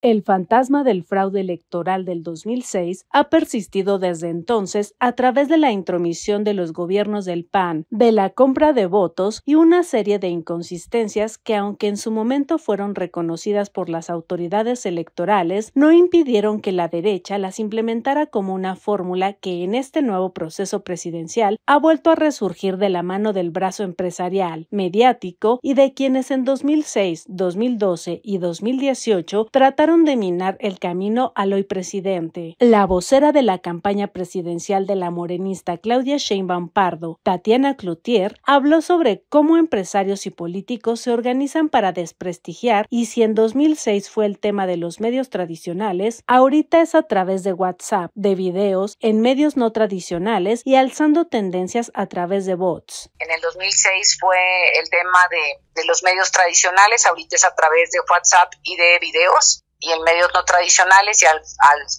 El fantasma del fraude electoral del 2006 ha persistido desde entonces a través de la intromisión de los gobiernos del PAN, de la compra de votos y una serie de inconsistencias que, aunque en su momento fueron reconocidas por las autoridades electorales, no impidieron que la derecha las implementara como una fórmula que en este nuevo proceso presidencial ha vuelto a resurgir de la mano del brazo empresarial, mediático y de quienes en 2006, 2012 y 2018 trataron de minar el camino al hoy presidente. La vocera de la campaña presidencial de la morenista Claudia Sheinbaum Pardo, Tatiana Cloutier, habló sobre cómo empresarios y políticos se organizan para desprestigiar y si en 2006 fue el tema de los medios tradicionales, ahorita es a través de WhatsApp, de videos, en medios no tradicionales y alzando tendencias a través de bots. En el 2006 fue el tema de, de los medios tradicionales, ahorita es a través de WhatsApp y de videos y en medios no tradicionales y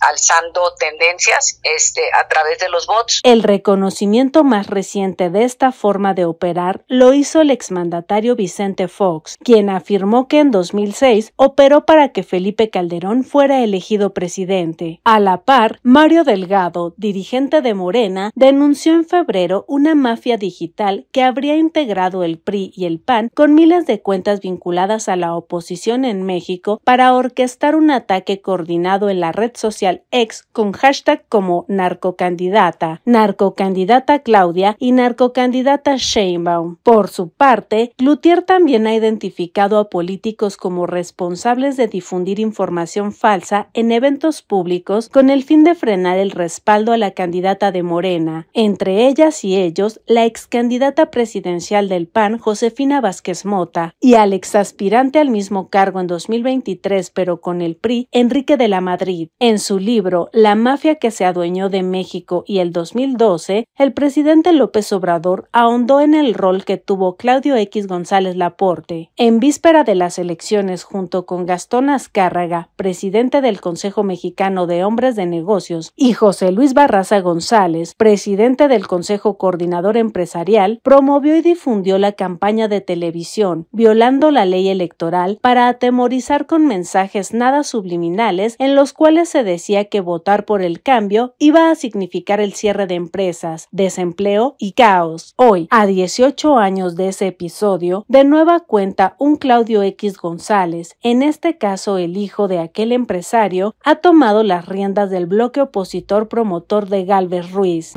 alzando tendencias este, a través de los bots. El reconocimiento más reciente de esta forma de operar lo hizo el exmandatario Vicente Fox, quien afirmó que en 2006 operó para que Felipe Calderón fuera elegido presidente. A la par, Mario Delgado, dirigente de Morena, denunció en febrero una mafia digital que habría integrado el PRI y el PAN con miles de cuentas vinculadas a la oposición en México para orquestar un ataque coordinado en la red social X con hashtag como narcocandidata, narcocandidata Claudia y narcocandidata Sheinbaum. Por su parte, Lutier también ha identificado a políticos como responsables de difundir información falsa en eventos públicos con el fin de frenar el respaldo a la candidata de Morena, entre ellas y ellos la ex candidata presidencial del PAN Josefina Vázquez Mota y al ex aspirante al mismo cargo en 2023 pero con el PRI, Enrique de la Madrid. En su libro La mafia que se adueñó de México y el 2012, el presidente López Obrador ahondó en el rol que tuvo Claudio X González Laporte. En víspera de las elecciones, junto con Gastón Azcárraga, presidente del Consejo Mexicano de Hombres de Negocios, y José Luis Barraza González, presidente del Consejo Coordinador Empresarial, promovió y difundió la campaña de televisión, violando la ley electoral para atemorizar con mensajes nada subliminales en los cuales se decía que votar por el cambio iba a significar el cierre de empresas, desempleo y caos. Hoy, a 18 años de ese episodio, de nueva cuenta un Claudio X González, en este caso el hijo de aquel empresario, ha tomado las riendas del bloque opositor promotor de Galvez Ruiz.